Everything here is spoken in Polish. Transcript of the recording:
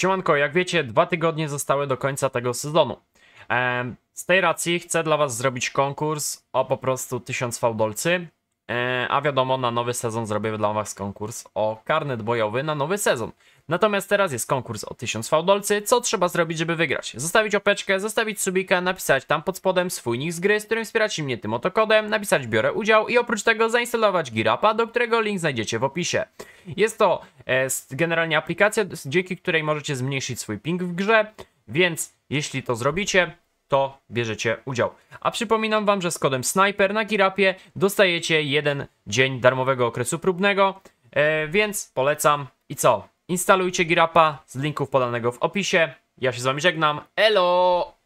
Siemanko, jak wiecie, dwa tygodnie zostały do końca tego sezonu. Z tej racji chcę dla was zrobić konkurs o po prostu 1000 fałdolcy. E, a wiadomo, na nowy sezon zrobię dla Was konkurs o karnet bojowy na nowy sezon. Natomiast teraz jest konkurs o 1000 fałdolcy. Co trzeba zrobić, żeby wygrać? Zostawić opeczkę, zostawić subika, napisać tam pod spodem swój nick z gry, z którym wspieracie mnie tym oto kodem, napisać biorę udział i oprócz tego zainstalować Girapa, do którego link znajdziecie w opisie. Jest to e, generalnie aplikacja, dzięki której możecie zmniejszyć swój ping w grze, więc jeśli to zrobicie, to bierzecie udział. A przypominam Wam, że z kodem SNIPER na Girapie dostajecie jeden dzień darmowego okresu próbnego, e, więc polecam. I co? Instalujcie Girapa z linków podanego w opisie. Ja się z Wami żegnam. Elo!